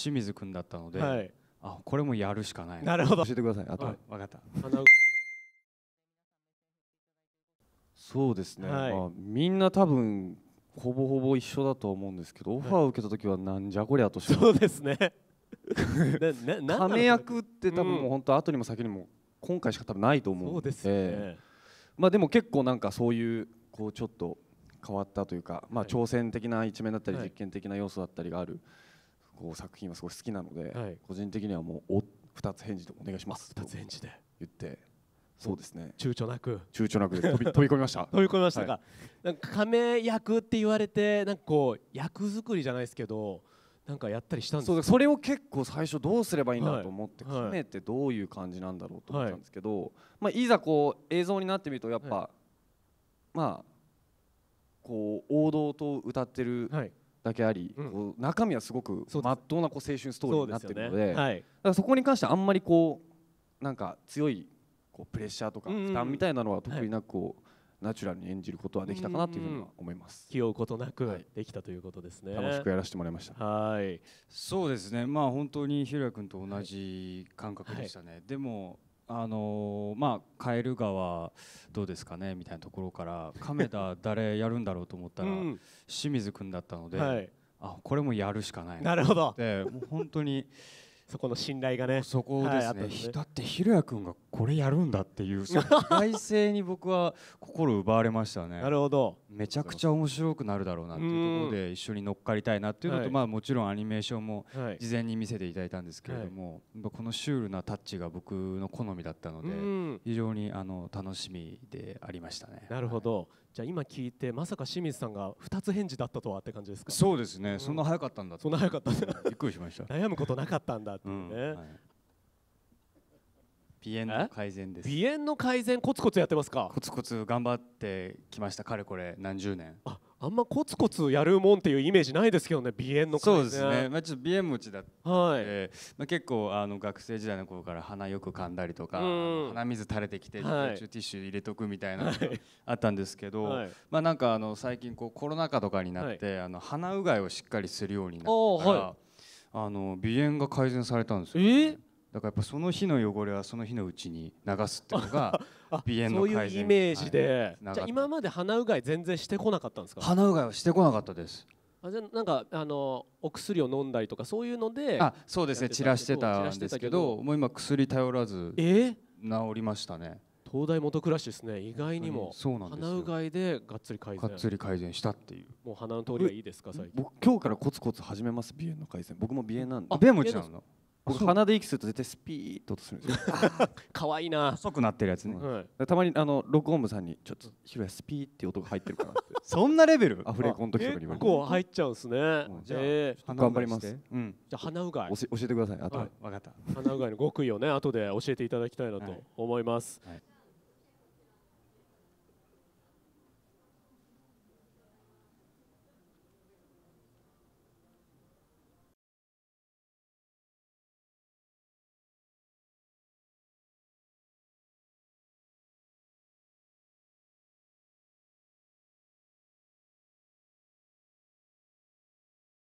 清水君だったので、はい、あこれもやるしかないなるほど教えてくださいあと分かったそうですね、はい、まあ、みんな多分ほぼほぼ一緒だと思うんですけど、オファーを受けた時はなんじゃこりゃとしてそうですね 亀役って多分もう本当後にも先にも今回しか多分ないと思うんでそうですね、まあでも結構なんかそういうこうちょっと変わったというか、まあ、挑戦的な一面だったり実験的な要素だったりがあるこう作品はすごい好きなので、はい、個人的にはもうお2つ返事でお願いします二つ返事で言ってそうですね躊躇なく躊躇なく飛び 飛び込みました飛び込みましたか、はい、なんか亀役って言われてなんかこう役作りじゃないですけどなんかやったりしたんですそれを結構最初どうすればいいんだと思って、はい、亀ってどういう感じなんだろうと思ったんですけど、はいまあ、いざこう映像になってみるとやっぱ、はい、まあこう王道と歌ってるだけあり、うん、こう中身はすごくまっとうなこう青春ストーリーになってるので、ねはい、そこに関してあんまりこうなんか強いこうプレッシャーとか負担みたいなのは特になくこう、はい、ナチュラルに演じることはできたかなというふうに思います。気負うことなくできたということですね。はい、楽しくやらせてもらいました。はい。そうですね。まあ本当にひろや君と同じ感覚でしたね。でもあのまあ、カエル川どうですかねみたいなところから 亀田誰やるんだろうと思ったら、清水君だったので、はい、あこれもやるしかないなるほどでもう本当にそこの信頼がねそこですねはい、だってひろやくんがこれやるんだっていうそのに僕は心奪われましたね なるほどめちゃくちゃ面白くなるだろうなっていうところで一緒に乗っかりたいなっていうのと、まあもちろんアニメーションも事前に見せていただいたんですけれども、はい、このシュールなタッチが僕の好みだったので非常にあの楽しみでありましたねなるほど、じゃあ今聞いてまさか清水さんが2つ返事だったとはって感じですかそうですね、うん、そんな早かったんだそんな早かったんだびっくりしました悩むことなかったんだっていうね、うんはい鼻炎の改善です鼻炎の改善コツコツやってますかコツコツ頑張ってきましたかれこれ何十年ああんまコツコツやるもんっていうイメージないですけどね鼻炎のそうですね、まあ、ちょっと鼻炎持ちだったので、まあ、結構あの学生時代の頃から鼻よく噛んだりとか、鼻水垂れてきて、はい、ティッシュ入れとくみたいなのがあったんですけど、はい、まあ、なんかあの最近こうコロナ禍とかになって、はい、あの鼻うがいをしっかりするようになったら、あの鼻炎が改善されたんですよ、ね、えーだからやっぱその日の汚れはその日のうちに流すっていうのが 鼻炎の改善そういうイメージで、はい、じゃあ今まで鼻うがい全然してこなかったんですか鼻うがいはしてこなかったですあじゃなんかあのお薬を飲んだりとかそういうのであそうですね散らしてたんですけどもう今薬頼らず治りましたね東大元暮らしですね意外にも鼻うがいでがっつり改善がっつり改善したっていうもう鼻の通りがいいですか最近僕今日からコツコツ始めます鼻炎の改善僕も鼻炎なんでベもちゃの僕鼻で息すると絶対スピーッと音するんですよ 可愛いな細くなってるやつね、はい、たまにあの録音部さんに「ちょっとひろやスピーって音が入ってるから」って そんなレベル アフレコの時とかに言われて結構入っちゃうんすね、うん、じゃあ、えー、頑張ります、うん、じゃ鼻うがい教えてくださいあと、はかった鼻うがいの極意をね後で教えていただきたいなと思います、はい